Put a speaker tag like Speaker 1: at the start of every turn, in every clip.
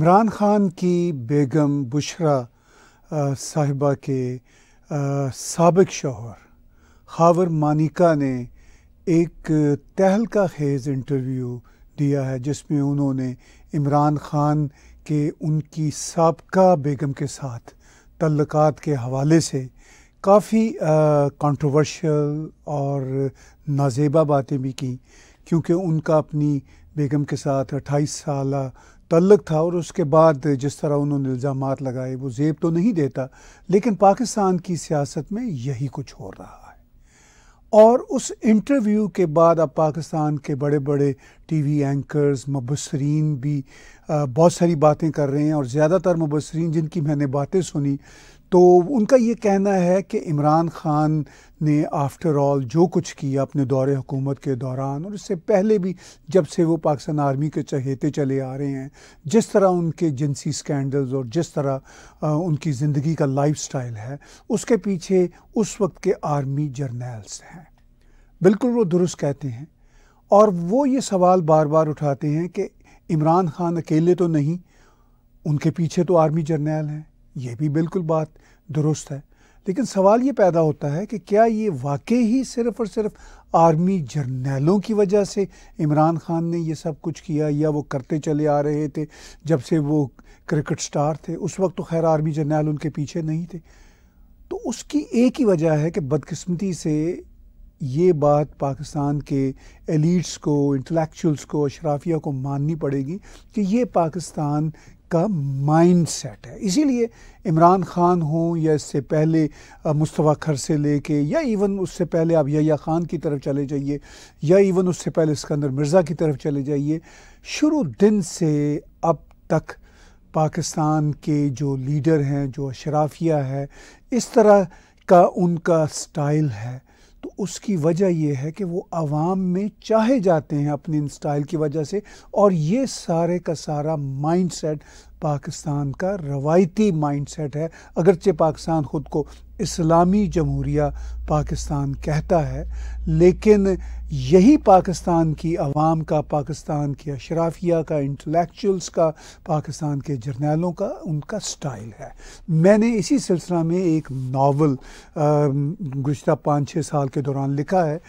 Speaker 1: इमरान ख़ान की बेगम बुशरा साहिबा के सबक शोहर खावर मानिका ने एक तहलका खेज़ इंटरव्यू दिया है जिसमें उन्होंने इमरान ख़ान के उनकी सबका बेगम के साथ तल्लक़ात के हवाले से काफ़ी कंट्रोवर्शियल और नाजेबा बातें भी की क्योंकि उनका अपनी बेगम के साथ अट्ठाईस साल मुतलक था और उसके बाद जिस तरह उन्होंने इल्ज़ाम लगाए वो जेब तो नहीं देता लेकिन पाकिस्तान की सियासत में यही कुछ हो रहा है और उस इंटरव्यू के बाद अब पाकिस्तान के बड़े बड़े टीवी एंकर्स मुबसरीन भी बहुत सारी बातें कर रहे हैं और ज़्यादातर मुबसरीन जिनकी मैंने बातें सुनी तो उनका ये कहना है कि इमरान ख़ान ने आफ्टर ऑल जो कुछ किया अपने दौर हुकूमत के दौरान और इससे पहले भी जब से वो पाकिस्तान आर्मी के चहेते चले आ रहे हैं जिस तरह उनके जिनसी स्कैंडल्स और जिस तरह उनकी ज़िंदगी का लाइफस्टाइल है उसके पीछे उस वक्त के आर्मी जर्नल्स हैं बिल्कुल वो दुरुस्त कहते हैं और वो ये सवाल बार बार उठाते हैं कि इमरान ख़ान अकेले तो नहीं उनके पीछे तो आर्मी जर्नैल हैं ये भी बिल्कुल बात दुरुस्त है लेकिन सवाल ये पैदा होता है कि क्या ये वाकई ही सिर्फ और सिर्फ आर्मी जर्नैलों की वजह से इमरान खान ने ये सब कुछ किया या वो करते चले आ रहे थे जब से वो क्रिकेट स्टार थे उस वक्त तो खैर आर्मी जर्नैल उनके पीछे नहीं थे तो उसकी एक ही वजह है कि बदकिस्मती से ये बात पाकिस्तान के एलिट्स को इंटेलेक्चुअल्स को अशराफिया को माननी पड़ेगी कि ये पाकिस्तान का माइंड सेट है इसीलिए इमरान खान हों या इससे पहले मुस्तफ़ा खर से लेके या इवन उससे पहले आप या ख़ान की तरफ चले जाइए या इवन उससे पहले सिकंदर मिर्ज़ा की तरफ चले जाइए शुरू दिन से अब तक पाकिस्तान के जो लीडर हैं जो अशराफिया है इस तरह का उनका स्टाइल है तो उसकी वजह यह है कि वो आवाम में चाहे जाते हैं अपने इन स्टाइल की वजह से और ये सारे का सारा माइंड सेट पाकिस्तान का रवायती माइंड सेट है अगरचे पाकिस्तान ख़ुद को इस्लामी जमहूरिया पाकिस्तान कहता है लेकिन यही पाकिस्तान की आवाम का पाकिस्तान की अशराफिया का इंटलेक्चुअल्स का पाकिस्तान के जर्नैलों का उनका स्टाइल है मैंने इसी सिलसिला में एक नावल गुज्त पाँच छः साल के दौरान लिखा है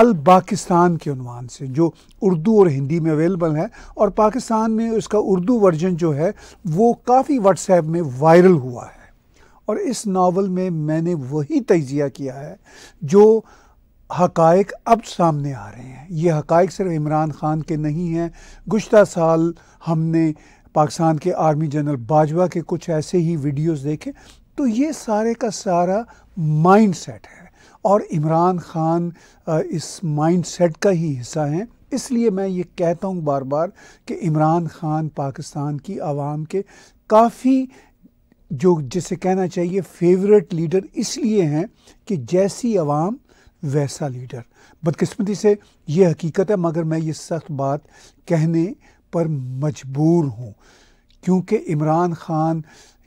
Speaker 1: अल पाकिस्तान के अनवान से जो उर्दू और हिंदी में अवेलेबल है और पाकिस्तान में उसका उर्दू वर्जन जो है वो काफ़ी व्हाट्सएप में वायरल हुआ है और इस नावल में मैंने वही तजिया किया है जो हक अब सामने आ रहे हैं ये हक सिर्फ इमरान ख़ान के नहीं हैं गुज्तर साल हमने पाकिस्तान के आर्मी जनरल बाजवा के कुछ ऐसे ही वीडियोस देखे तो ये सारे का सारा माइंड है और इमरान ख़ान इस माइंड का ही हिस्सा हैं इसलिए मैं ये कहता हूँ बार बार कि इमरान ख़ान पाकिस्तान की आवाम के काफ़ी जो जिसे कहना चाहिए फेवरेट लीडर इसलिए हैं कि जैसी आवाम वैसा लीडर बदकिस्मती से ये हकीकत है मगर मैं ये सख्त बात कहने पर मजबूर हूँ क्योंकि इमरान ख़ान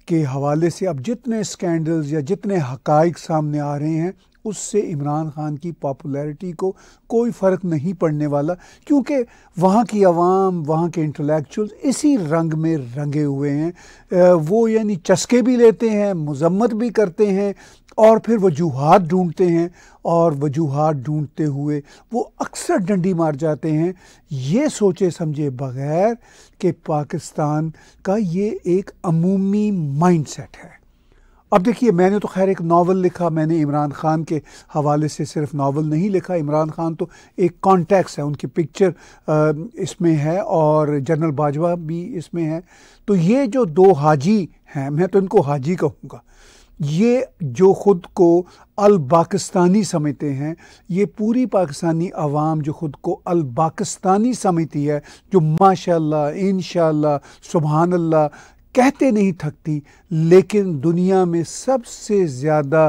Speaker 1: के हवाले से अब जितने स्कैंडल्स या जितने हकाइक सामने आ रहे हैं उससे इमरान खान की पॉपुलैरिटी को कोई फ़र्क नहीं पड़ने वाला क्योंकि वहाँ की आवाम वहाँ के इंटलेक्चुअल इसी रंग में रंगे हुए हैं वो यानी चस्के भी लेते हैं मजम्मत भी करते हैं और फिर वजूहत ढूंढते हैं और वजूहत ढूंढते हुए वो अक्सर डंडी मार जाते हैं ये सोचे समझे बगैर कि पाकिस्तान का ये एक अमूमी माइंड है अब देखिए मैंने तो खैर एक नावल लिखा मैंने इमरान खान के हवाले से सिर्फ नावल नहीं लिखा इमरान खान तो एक कॉन्टेक्स है उनकी पिक्चर इसमें है और जनरल बाजवा भी इसमें है तो ये जो दो हाजी हैं मैं तो इनको हाजी कहूँगा ये जो ख़ुद को अल पाकिस्तानी समझते हैं ये पूरी पाकिस्तानी आवाम जो ख़ुद को अल पाकिस्तानी समझती है जो माशाल्लाह इन सुबहानल्ला कहते नहीं थकती लेकिन दुनिया में सबसे ज़्यादा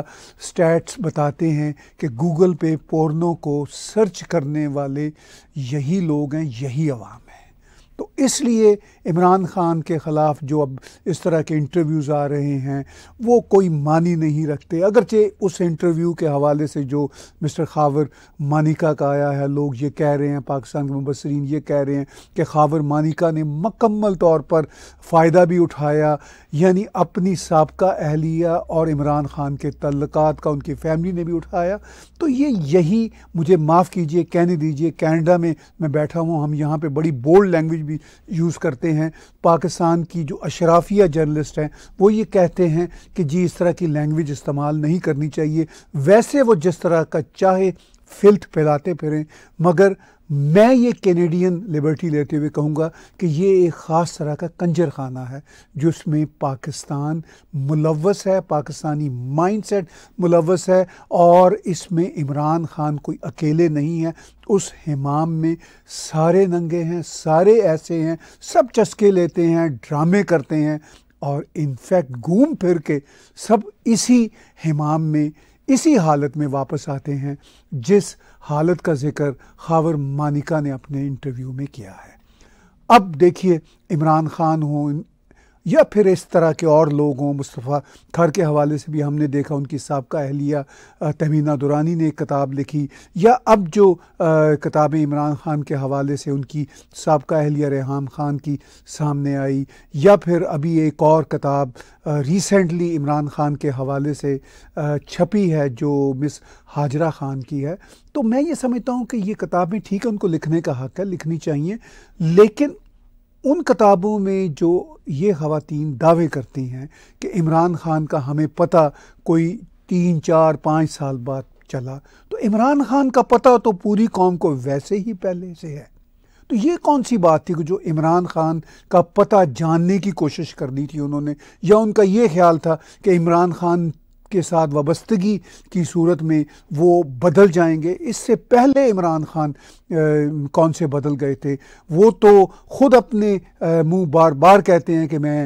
Speaker 1: स्टैट्स बताते हैं कि गूगल पे पोर्नो को सर्च करने वाले यही लोग हैं यही आवाम है तो इसलिए इमरान ख़ान के ख़िलाफ़ जो अब इस तरह के इंटरव्यूज़ आ रहे हैं वो कोई मानी नहीं रखते अगरचे उस इंटरव्यू के हवाले से जो मिस्टर खावर मानिका का आया है लोग ये कह रहे हैं पाकिस्तान के मुबसरीन ये कह रहे हैं कि खावर मानिका ने मकम्मल तौर पर फ़ायदा भी उठाया यानी अपनी सबका अहलिया और इमरान ख़ान के तल्लक का उनकी फैमिली ने भी उठाया तो ये यही मुझे माफ़ कीजिए कहने दीजिए कैनेडा में मैं बैठा हूँ हम यहाँ पर बड़ी बोल्ड लैंग्वेज भी यूज़ करते हैं पाकिस्तान की जो अशराफिया जर्नलिस्ट हैं वो ये कहते हैं कि जी इस तरह की लैंग्वेज इस्तेमाल नहीं करनी चाहिए वैसे वो जिस तरह का चाहे फिल्ट फैलाते फिरें मगर मैं ये कैनेडियन लिबर्टी लेते हुए कहूँगा कि ये एक ख़ास तरह का कंजर खाना है जिसमें पाकिस्तान मुलवस है पाकिस्तानी माइंडसेट मुलवस है और इसमें इमरान खान कोई अकेले नहीं है उस हमाम में सारे नंगे हैं सारे ऐसे हैं सब चस्के लेते हैं ड्रामे करते हैं और इनफैक्ट घूम फिर के सब इसी हमाम में इसी हालत में वापस आते हैं जिस हालत का जिक्र खावर मानिका ने अपने इंटरव्यू में किया है अब देखिए इमरान खान हों या फिर इस तरह के और लोग हों मुस्तफ़ा खर के हवाले से भी हमने देखा उनकी सबका अहलिया तमीना दुरानी ने एक किताब लिखी या अब जो किताबें इमरान ख़ान के हवाले से उनकी सबका अहलिया रेहम ख़ान की सामने आई या फिर अभी एक और किताब रिसेंटली इमरान ख़ान के हवाले से छपी है जो मिस हाजरा ख़ान की है तो मैं ये समझता हूँ कि ये किताबें ठीक है उनको लिखने का हक है लिखनी चाहिए लेकिन उन किताबों में जो ये खातन दावे करती हैं कि इमरान ख़ान का हमें पता कोई तीन चार पाँच साल बाद चला तो इमरान ख़ान का पता तो पूरी कौम को वैसे ही पहले से है तो ये कौन सी बात थी कि जो इमरान ख़ान का पता जानने की कोशिश करनी थी उन्होंने या उनका ये ख्याल था कि इमरान ख़ान के साथ वाबस्तगी की सूरत में वो बदल जाएंगे इससे पहले इमरान खान कौन से बदल गए थे वो तो ख़ुद अपने मुंह बार बार कहते हैं कि मैं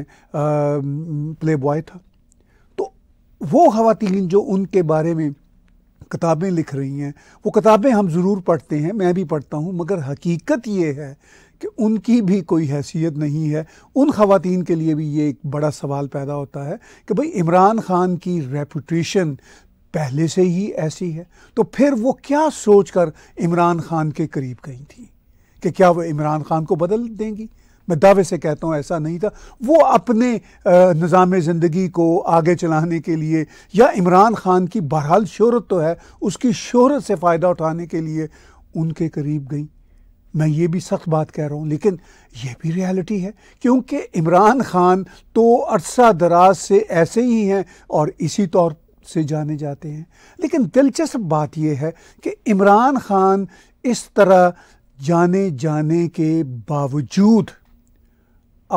Speaker 1: प्ले बॉय था तो वो खातन जो उनके बारे में किताबें लिख रही हैं वो किताबें हम ज़रूर पढ़ते हैं मैं भी पढ़ता हूँ मगर हकीकत ये है कि उनकी भी कोई हैसियत नहीं है उन खातन के लिए भी ये एक बड़ा सवाल पैदा होता है कि भाई इमरान खान की रेपूटेशन पहले से ही ऐसी है तो फिर वो क्या सोच कर इमरान खान के करीब गई थी कि क्या वो इमरान खान को बदल देंगी मैं दावे से कहता हूँ ऐसा नहीं था वो अपने निज़ाम ज़िंदगी को आगे चलाने के लिए या इमरान खान की बहरहाल शहरत तो है उसकी शहरत से फ़ायदा उठाने के लिए उनके करीब गई मैं ये भी सख्त बात कह रहा हूँ लेकिन ये भी रियलिटी है क्योंकि इमरान खान तो अरसा दराज से ऐसे ही हैं और इसी तौर से जाने जाते हैं लेकिन दिलचस्प बात यह है कि इमरान खान इस तरह जाने जाने के बावजूद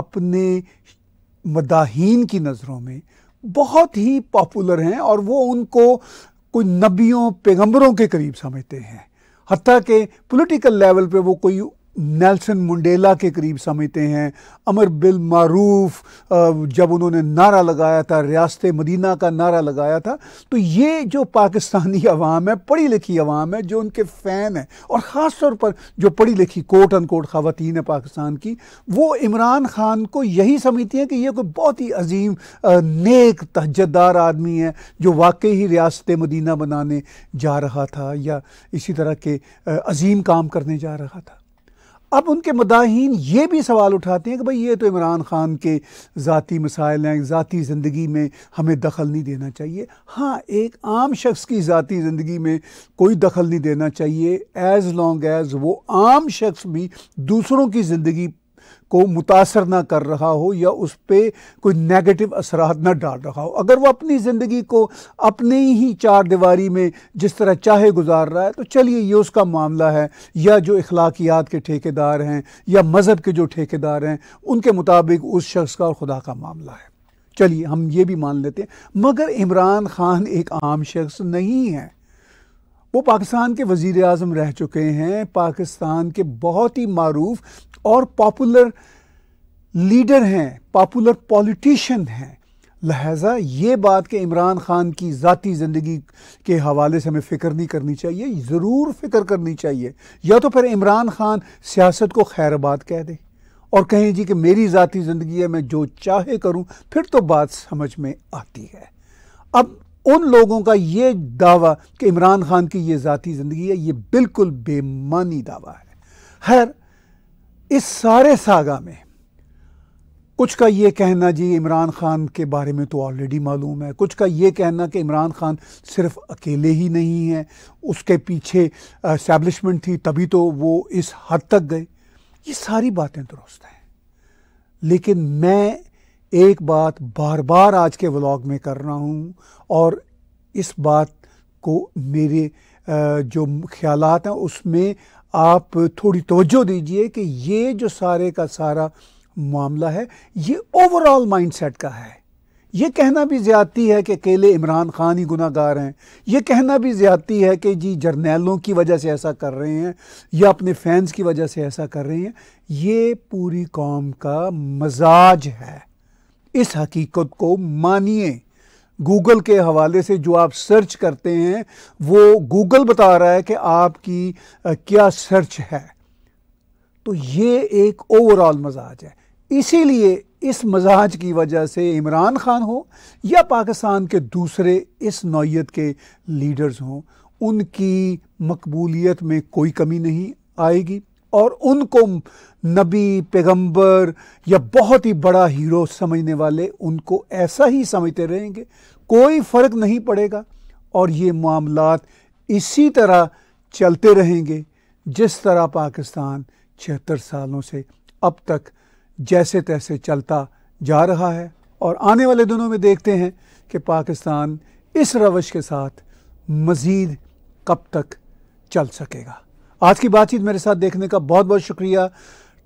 Speaker 1: अपने मदाहीन की नज़रों में बहुत ही पॉपुलर हैं और वो उनको कोई नबियों पैगंबरों के करीब समझते हैं हती के पॉलिटिकल लेवल पे वो कोई नेल्सन मुंडेला के करीब समझते हैं अमर बिल मारूफ जब उन्होंने नारा लगाया था रियासत मदीना का नारा लगाया था तो ये जो पाकिस्तानी अवाम है पढ़ी लिखी अवाम है जो उनके फ़ैन है और ख़ास तौर पर जो पढ़ी लिखी कोट अन कोट ख़वान है पाकिस्तान की वो इमरान ख़ान को यही समझती हैं कि ये कोई बहुत ही अजीम नेक तहजदार आदमी है जो वाकई ही रियासत मदीना बनाने जा रहा था या इसी तरह के अजीम काम करने जा रहा था अब उनके मदाहन ये भी सवाल उठाते हैं कि भाई ये तो इमरान ख़ान के ज़ाती मसाइल हैं ज़ाती ज़िंदगी में हमें दखल नहीं देना चाहिए हाँ एक आम शख्स की ज़ाती ज़िंदगी में कोई दखल नहीं देना चाहिए एज़ लॉन्ग एज़ वो आम शख्स भी दूसरों की ज़िंदगी को मुतासर ना कर रहा हो या उस पर कोई नेगेटिव असरात ना डाल रहा हो अगर वो अपनी ज़िंदगी को अपने ही चार दीवारी में जिस तरह चाहे गुजार रहा है तो चलिए ये उसका मामला है या जो अखलाकियात के ठेकेदार हैं या मज़हब के जो ठेकेदार हैं उनके मुताबिक उस शख्स का और खुदा का मामला है चलिए हम ये भी मान लेते हैं मगर इमरान खान एक आम शख्स नहीं है वो पाकिस्तान के वज़ी अजम रह चुके हैं पाकिस्तान के बहुत ही मरूफ और पॉपुलर लीडर हैं पॉपुलर पॉलिटिशन हैं लहजा ये बात कि इमरान ख़ान की ज़ाती ज़िंदगी के हवाले से हमें फ़िक्र नहीं करनी चाहिए ज़रूर फ़िक्र करनी चाहिए या तो फिर इमरान ख़ान सियासत को खैर बात कह दे और कहें जी कि मेरी ज़ाती ज़िंदगी है मैं जो चाहे करूं फिर तो बात समझ में आती है अब उन लोगों का ये दावा कि इमरान खान की ये ज़ाती ज़िंदगी है ये बिल्कुल बेमानी दावा है हर इस सारे सागा में कुछ का ये कहना जी इमरान खान के बारे में तो ऑलरेडी मालूम है कुछ का ये कहना कि इमरान खान सिर्फ अकेले ही नहीं हैं उसके पीछे इस्टेब्लिशमेंट थी तभी तो वो इस हद तक गए ये सारी बातें दुरुस्त हैं लेकिन मैं एक बात बार बार आज के व्लॉग में कर रहा हूँ और इस बात को मेरे जो ख्याल हैं उसमें आप थोड़ी तवज्जो दीजिए कि ये जो सारे का सारा मामला है ये ओवरऑल माइंडसेट का है ये कहना भी ज़्यादती है कि अकेले इमरान खान ही गुनागार हैं ये कहना भी ज़्यादती है कि जी जर्नैलों की वजह से ऐसा कर रहे हैं या अपने फैंस की वजह से ऐसा कर रहे हैं ये पूरी कौम का मजाज है इस हकीकत को मानिए गूगल के हवाले से जो आप सर्च करते हैं वो गूगल बता रहा है कि आपकी क्या सर्च है तो ये एक ओवरऑल मजाज है इसीलिए इस मजाज की वजह से इमरान खान हो या पाकिस्तान के दूसरे इस नौीयत के लीडर्स हों उनकी मकबूलियत में कोई कमी नहीं आएगी और उनको नबी पैगंबर या बहुत ही बड़ा हीरो समझने वाले उनको ऐसा ही समझते रहेंगे कोई फ़र्क नहीं पड़ेगा और ये मामला इसी तरह चलते रहेंगे जिस तरह पाकिस्तान छिहत्तर सालों से अब तक जैसे तैसे चलता जा रहा है और आने वाले दिनों में देखते हैं कि पाकिस्तान इस रवश के साथ मज़ीद कब तक चल सकेगा आज की बातचीत मेरे साथ देखने का बहुत बहुत शुक्रिया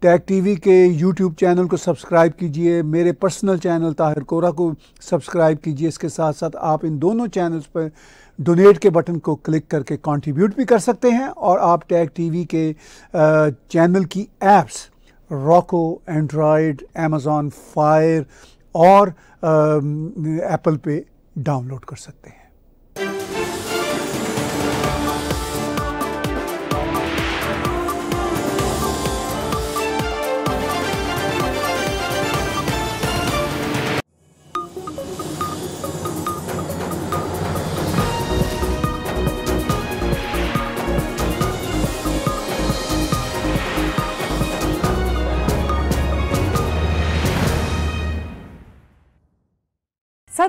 Speaker 1: टैग टीवी के यूट्यूब चैनल को सब्सक्राइब कीजिए मेरे पर्सनल चैनल ताहिर कोरा को सब्सक्राइब कीजिए इसके साथ साथ आप इन दोनों चैनल्स पर डोनेट के बटन को क्लिक करके कंट्रीब्यूट भी कर सकते हैं और आप टैग टीवी के चैनल की apps Roku Android Amazon Fire और एप्पल पे डाउनलोड कर सकते हैं